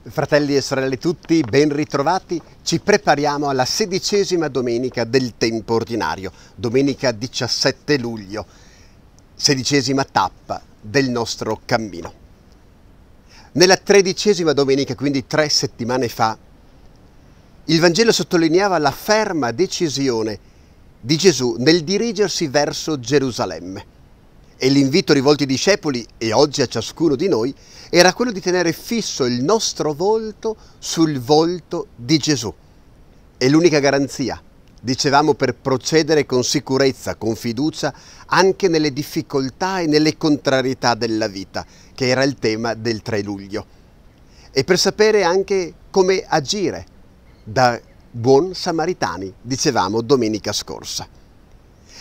Fratelli e sorelle tutti, ben ritrovati. Ci prepariamo alla sedicesima domenica del tempo ordinario, domenica 17 luglio, sedicesima tappa del nostro cammino. Nella tredicesima domenica, quindi tre settimane fa, il Vangelo sottolineava la ferma decisione di Gesù nel dirigersi verso Gerusalemme e l'invito rivolto ai discepoli e oggi a ciascuno di noi era quello di tenere fisso il nostro volto sul volto di Gesù. È l'unica garanzia, dicevamo, per procedere con sicurezza, con fiducia, anche nelle difficoltà e nelle contrarietà della vita, che era il tema del 3 luglio. E per sapere anche come agire da buon samaritani, dicevamo domenica scorsa.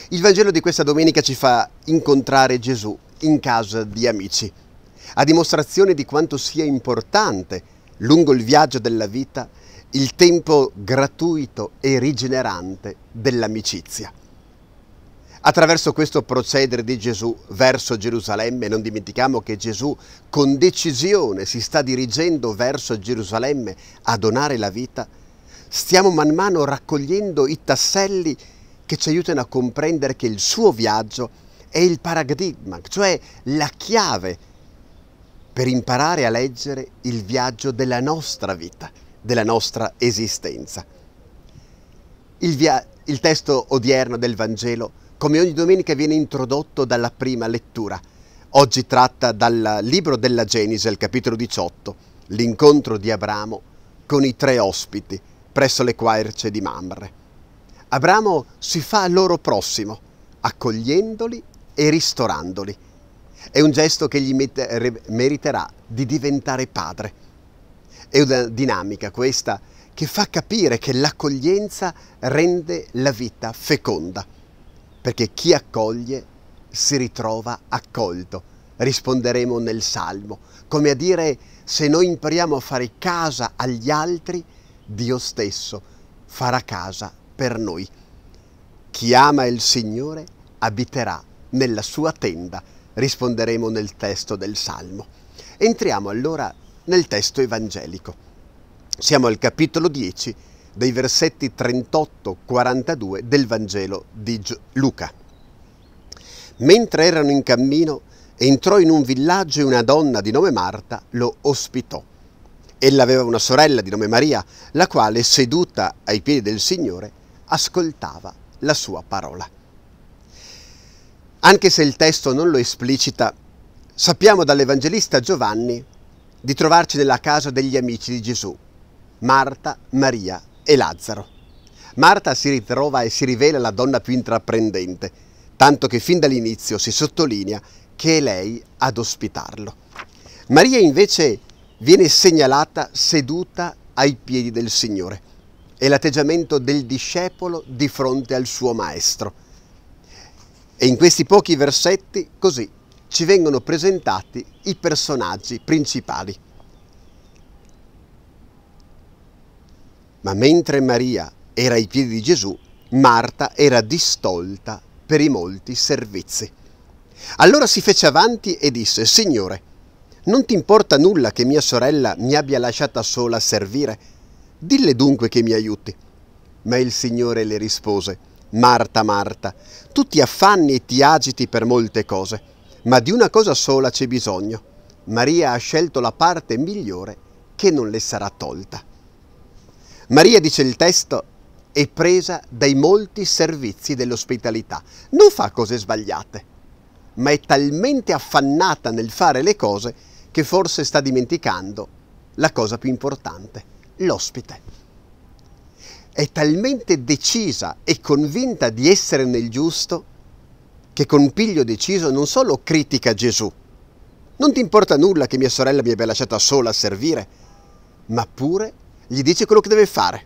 Il Vangelo di questa domenica ci fa incontrare Gesù in casa di amici a dimostrazione di quanto sia importante, lungo il viaggio della vita, il tempo gratuito e rigenerante dell'amicizia. Attraverso questo procedere di Gesù verso Gerusalemme, non dimentichiamo che Gesù con decisione si sta dirigendo verso Gerusalemme a donare la vita, stiamo man mano raccogliendo i tasselli che ci aiutano a comprendere che il suo viaggio è il paradigma, cioè la chiave per imparare a leggere il viaggio della nostra vita, della nostra esistenza. Il, il testo odierno del Vangelo, come ogni domenica, viene introdotto dalla prima lettura. Oggi tratta dal libro della Genesi, al capitolo 18, l'incontro di Abramo con i tre ospiti presso le querce di Mamre. Abramo si fa loro prossimo, accogliendoli e ristorandoli è un gesto che gli meriterà di diventare padre. È una dinamica questa che fa capire che l'accoglienza rende la vita feconda, perché chi accoglie si ritrova accolto. Risponderemo nel Salmo, come a dire se noi impariamo a fare casa agli altri, Dio stesso farà casa per noi. Chi ama il Signore abiterà nella sua tenda risponderemo nel testo del Salmo. Entriamo allora nel testo evangelico. Siamo al capitolo 10 dei versetti 38-42 del Vangelo di Luca. Mentre erano in cammino, entrò in un villaggio e una donna di nome Marta lo ospitò. Ella aveva una sorella di nome Maria, la quale, seduta ai piedi del Signore, ascoltava la sua parola. Anche se il testo non lo esplicita, sappiamo dall'Evangelista Giovanni di trovarci nella casa degli amici di Gesù, Marta, Maria e Lazzaro. Marta si ritrova e si rivela la donna più intraprendente, tanto che fin dall'inizio si sottolinea che è lei ad ospitarlo. Maria invece viene segnalata seduta ai piedi del Signore. e l'atteggiamento del discepolo di fronte al suo maestro. E in questi pochi versetti, così, ci vengono presentati i personaggi principali. Ma mentre Maria era ai piedi di Gesù, Marta era distolta per i molti servizi. Allora si fece avanti e disse, Signore, non ti importa nulla che mia sorella mi abbia lasciata sola a servire? Dille dunque che mi aiuti. Ma il Signore le rispose, Marta, Marta, tu ti affanni e ti agiti per molte cose, ma di una cosa sola c'è bisogno. Maria ha scelto la parte migliore che non le sarà tolta. Maria, dice il testo, è presa dai molti servizi dell'ospitalità. Non fa cose sbagliate, ma è talmente affannata nel fare le cose che forse sta dimenticando la cosa più importante, l'ospite è talmente decisa e convinta di essere nel giusto che con piglio deciso non solo critica Gesù, non ti importa nulla che mia sorella mi abbia lasciata sola a servire, ma pure gli dice quello che deve fare.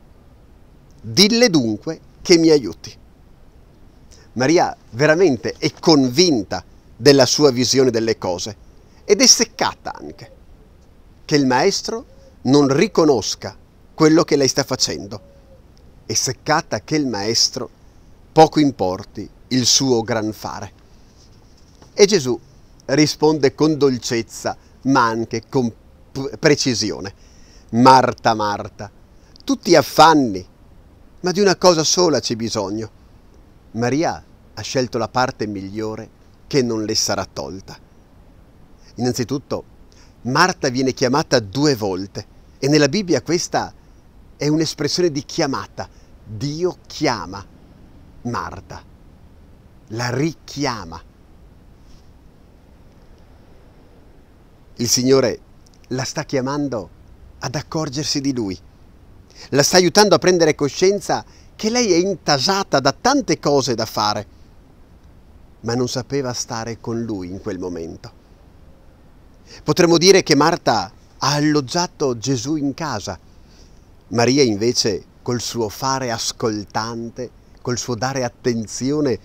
Dille dunque che mi aiuti. Maria veramente è convinta della sua visione delle cose ed è seccata anche che il maestro non riconosca quello che lei sta facendo e seccata che il maestro, poco importi il suo gran fare. E Gesù risponde con dolcezza, ma anche con precisione. Marta, Marta, tutti affanni, ma di una cosa sola c'è bisogno. Maria ha scelto la parte migliore che non le sarà tolta. Innanzitutto, Marta viene chiamata due volte e nella Bibbia questa è un'espressione di chiamata, Dio chiama Marta, la richiama. Il Signore la sta chiamando ad accorgersi di Lui, la sta aiutando a prendere coscienza che lei è intasata da tante cose da fare, ma non sapeva stare con Lui in quel momento. Potremmo dire che Marta ha alloggiato Gesù in casa, Maria invece col suo fare ascoltante, col suo dare attenzione,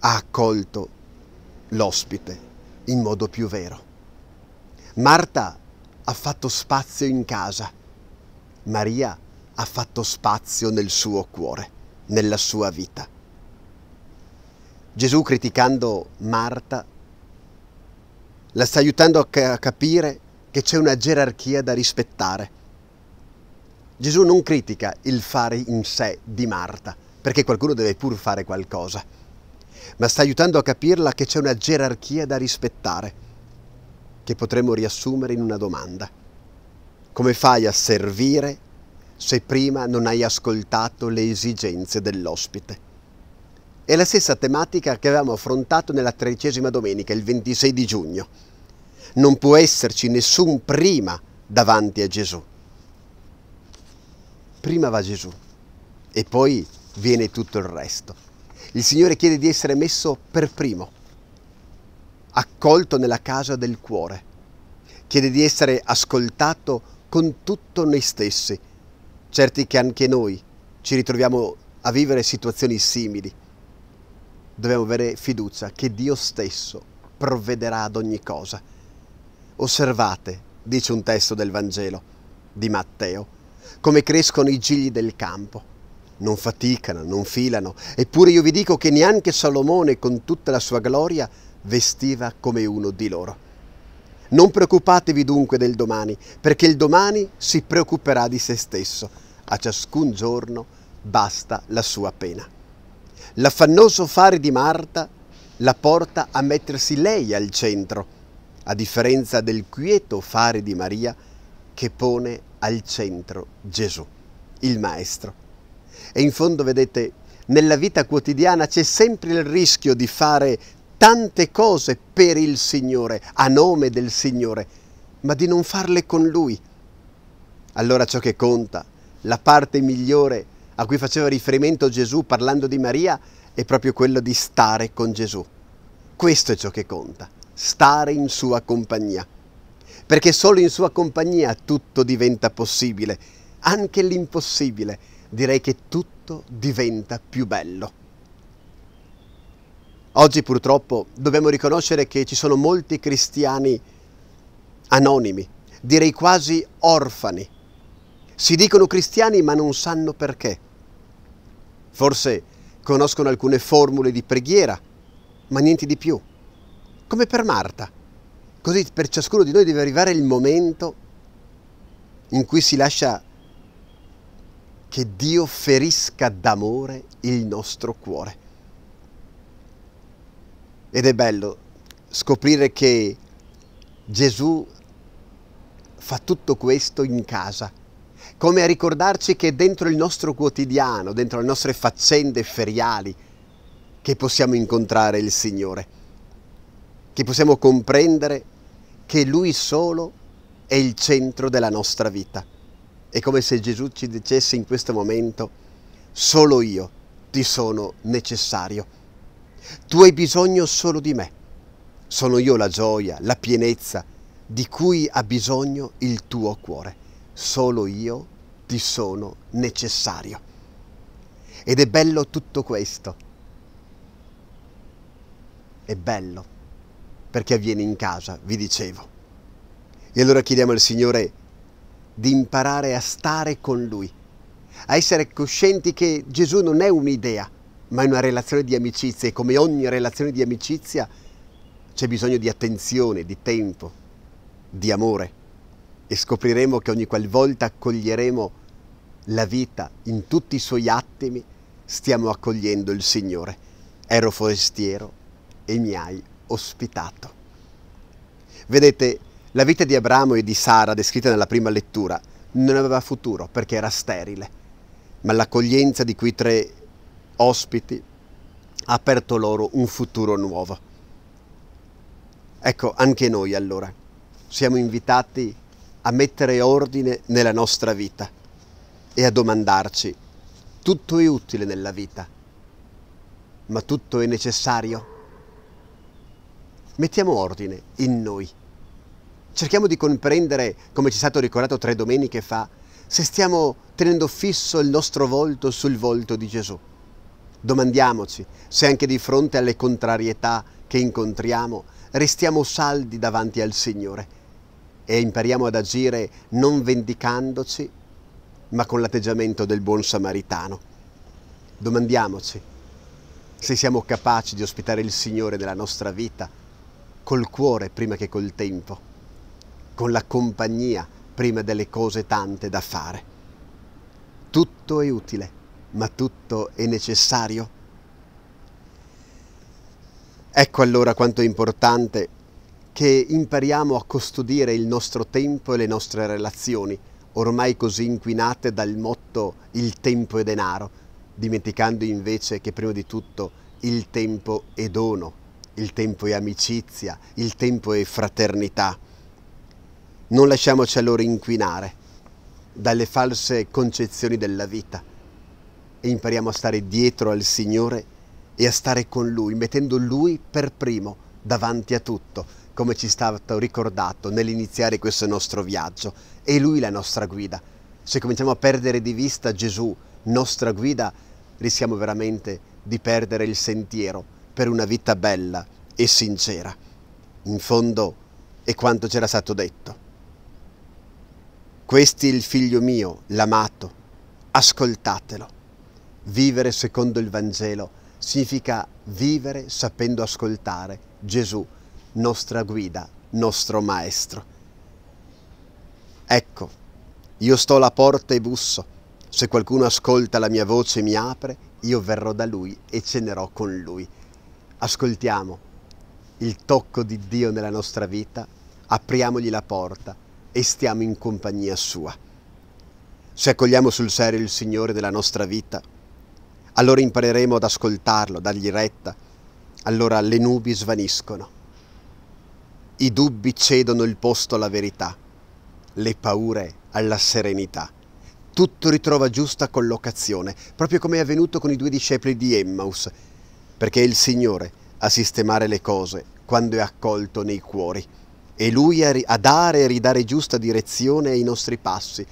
ha accolto l'ospite in modo più vero. Marta ha fatto spazio in casa, Maria ha fatto spazio nel suo cuore, nella sua vita. Gesù criticando Marta la sta aiutando a capire che c'è una gerarchia da rispettare. Gesù non critica il fare in sé di Marta, perché qualcuno deve pur fare qualcosa, ma sta aiutando a capirla che c'è una gerarchia da rispettare, che potremmo riassumere in una domanda. Come fai a servire se prima non hai ascoltato le esigenze dell'ospite? È la stessa tematica che avevamo affrontato nella tredicesima domenica, il 26 di giugno non può esserci nessun prima davanti a Gesù. Prima va Gesù e poi viene tutto il resto. Il Signore chiede di essere messo per primo, accolto nella casa del cuore, chiede di essere ascoltato con tutto noi stessi, certi che anche noi ci ritroviamo a vivere situazioni simili. Dobbiamo avere fiducia che Dio stesso provvederà ad ogni cosa Osservate, dice un testo del Vangelo di Matteo, come crescono i gigli del campo. Non faticano, non filano, eppure io vi dico che neanche Salomone con tutta la sua gloria vestiva come uno di loro. Non preoccupatevi dunque del domani, perché il domani si preoccuperà di se stesso. A ciascun giorno basta la sua pena. L'affannoso fare di Marta la porta a mettersi lei al centro a differenza del quieto fare di Maria che pone al centro Gesù, il Maestro. E in fondo, vedete, nella vita quotidiana c'è sempre il rischio di fare tante cose per il Signore, a nome del Signore, ma di non farle con Lui. Allora ciò che conta, la parte migliore a cui faceva riferimento Gesù parlando di Maria, è proprio quello di stare con Gesù. Questo è ciò che conta stare in sua compagnia, perché solo in sua compagnia tutto diventa possibile, anche l'impossibile, direi che tutto diventa più bello. Oggi purtroppo dobbiamo riconoscere che ci sono molti cristiani anonimi, direi quasi orfani. Si dicono cristiani ma non sanno perché. Forse conoscono alcune formule di preghiera, ma niente di più come per Marta. Così per ciascuno di noi deve arrivare il momento in cui si lascia che Dio ferisca d'amore il nostro cuore. Ed è bello scoprire che Gesù fa tutto questo in casa, come a ricordarci che dentro il nostro quotidiano, dentro le nostre faccende feriali, che possiamo incontrare il Signore che possiamo comprendere che Lui solo è il centro della nostra vita. È come se Gesù ci dicesse in questo momento, solo io ti sono necessario. Tu hai bisogno solo di me. Sono io la gioia, la pienezza di cui ha bisogno il tuo cuore. Solo io ti sono necessario. Ed è bello tutto questo. È bello perché avviene in casa, vi dicevo. E allora chiediamo al Signore di imparare a stare con Lui, a essere coscienti che Gesù non è un'idea, ma è una relazione di amicizia e come ogni relazione di amicizia c'è bisogno di attenzione, di tempo, di amore e scopriremo che ogni qualvolta accoglieremo la vita in tutti i suoi attimi, stiamo accogliendo il Signore. Ero forestiero e mi hai ospitato. Vedete, la vita di Abramo e di Sara descritta nella prima lettura non aveva futuro perché era sterile, ma l'accoglienza di quei tre ospiti ha aperto loro un futuro nuovo. Ecco, anche noi allora siamo invitati a mettere ordine nella nostra vita e a domandarci, tutto è utile nella vita, ma tutto è necessario? Mettiamo ordine in noi. Cerchiamo di comprendere, come ci è stato ricordato tre domeniche fa, se stiamo tenendo fisso il nostro volto sul volto di Gesù. Domandiamoci se anche di fronte alle contrarietà che incontriamo restiamo saldi davanti al Signore e impariamo ad agire non vendicandoci, ma con l'atteggiamento del buon samaritano. Domandiamoci se siamo capaci di ospitare il Signore nella nostra vita col cuore prima che col tempo, con la compagnia prima delle cose tante da fare. Tutto è utile, ma tutto è necessario. Ecco allora quanto è importante che impariamo a custodire il nostro tempo e le nostre relazioni, ormai così inquinate dal motto il tempo è denaro, dimenticando invece che prima di tutto il tempo è dono il tempo è amicizia, il tempo è fraternità. Non lasciamoci allora inquinare dalle false concezioni della vita e impariamo a stare dietro al Signore e a stare con Lui, mettendo Lui per primo davanti a tutto, come ci è stato ricordato nell'iniziare questo nostro viaggio. È Lui la nostra guida. Se cominciamo a perdere di vista Gesù, nostra guida, rischiamo veramente di perdere il sentiero per una vita bella e sincera. In fondo è quanto c'era stato detto. Questi è il figlio mio, l'amato, ascoltatelo. Vivere secondo il Vangelo significa vivere sapendo ascoltare Gesù, nostra guida, nostro maestro. Ecco, io sto alla porta e busso. Se qualcuno ascolta la mia voce e mi apre, io verrò da lui e cenerò con lui. Ascoltiamo il tocco di Dio nella nostra vita, apriamogli la porta e stiamo in compagnia sua. Se accogliamo sul serio il Signore della nostra vita, allora impareremo ad ascoltarlo, dargli retta, allora le nubi svaniscono, i dubbi cedono il posto alla verità, le paure alla serenità tutto ritrova giusta collocazione, proprio come è avvenuto con i due discepoli di Emmaus perché è il Signore a sistemare le cose quando è accolto nei cuori. E Lui a dare e ridare giusta direzione ai nostri passi,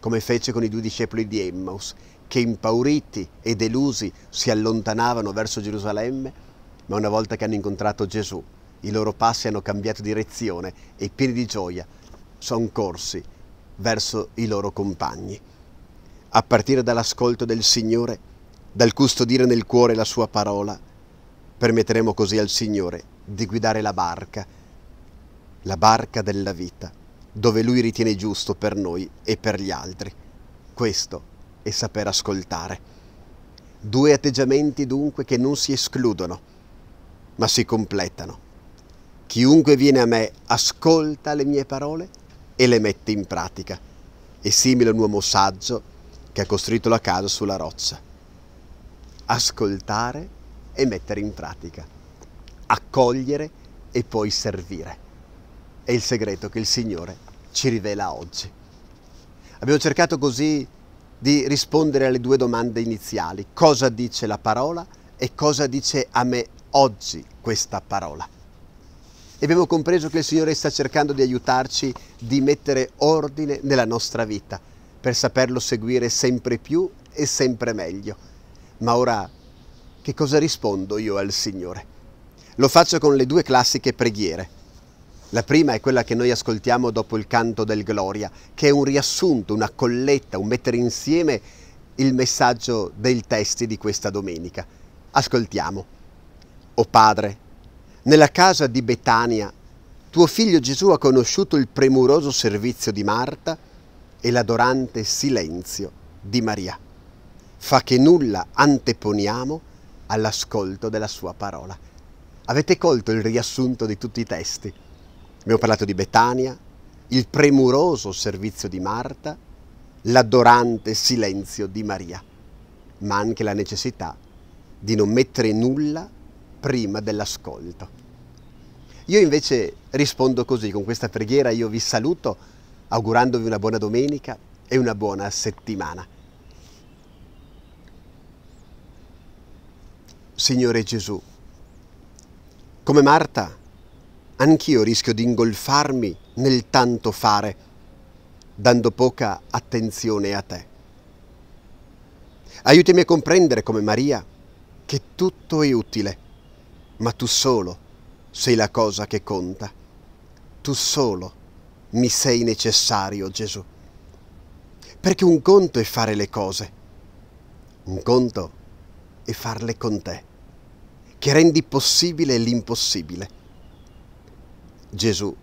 come fece con i due discepoli di Emmaus, che impauriti e delusi si allontanavano verso Gerusalemme, ma una volta che hanno incontrato Gesù, i loro passi hanno cambiato direzione e pieni di gioia sono corsi verso i loro compagni. A partire dall'ascolto del Signore, dal custodire nel cuore la sua parola, Permetteremo così al Signore di guidare la barca, la barca della vita, dove Lui ritiene giusto per noi e per gli altri. Questo è saper ascoltare. Due atteggiamenti dunque che non si escludono, ma si completano. Chiunque viene a me ascolta le mie parole e le mette in pratica. È simile a un uomo saggio che ha costruito la casa sulla roccia. Ascoltare e mettere in pratica. Accogliere e poi servire. È il segreto che il Signore ci rivela oggi. Abbiamo cercato così di rispondere alle due domande iniziali. Cosa dice la parola e cosa dice a me oggi questa parola? e abbiamo compreso che il Signore sta cercando di aiutarci di mettere ordine nella nostra vita per saperlo seguire sempre più e sempre meglio. Ma ora che cosa rispondo io al Signore? Lo faccio con le due classiche preghiere. La prima è quella che noi ascoltiamo dopo il canto del Gloria, che è un riassunto, una colletta, un mettere insieme il messaggio dei testi di questa domenica. Ascoltiamo. O Padre, nella casa di Betania tuo figlio Gesù ha conosciuto il premuroso servizio di Marta e l'adorante silenzio di Maria. Fa che nulla anteponiamo all'ascolto della sua parola. Avete colto il riassunto di tutti i testi? Abbiamo parlato di Betania, il premuroso servizio di Marta, l'adorante silenzio di Maria, ma anche la necessità di non mettere nulla prima dell'ascolto. Io invece rispondo così, con questa preghiera io vi saluto augurandovi una buona domenica e una buona settimana. Signore Gesù. Come Marta, anch'io rischio di ingolfarmi nel tanto fare, dando poca attenzione a te. Aiutami a comprendere come Maria che tutto è utile, ma tu solo sei la cosa che conta. Tu solo mi sei necessario, Gesù. Perché un conto è fare le cose, un conto è farle con te che rendi possibile l'impossibile. Gesù,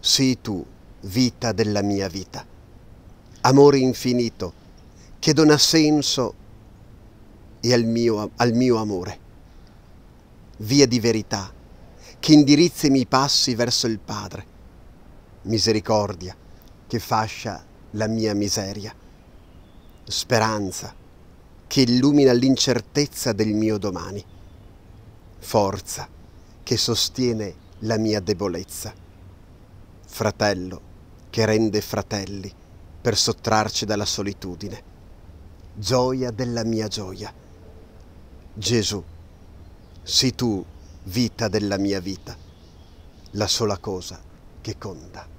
sii tu vita della mia vita, amore infinito che dona senso e al mio, al mio amore, via di verità che indirizza i miei passi verso il Padre, misericordia che fascia la mia miseria, speranza che illumina l'incertezza del mio domani forza che sostiene la mia debolezza, fratello che rende fratelli per sottrarci dalla solitudine, gioia della mia gioia. Gesù, sii tu vita della mia vita, la sola cosa che conta.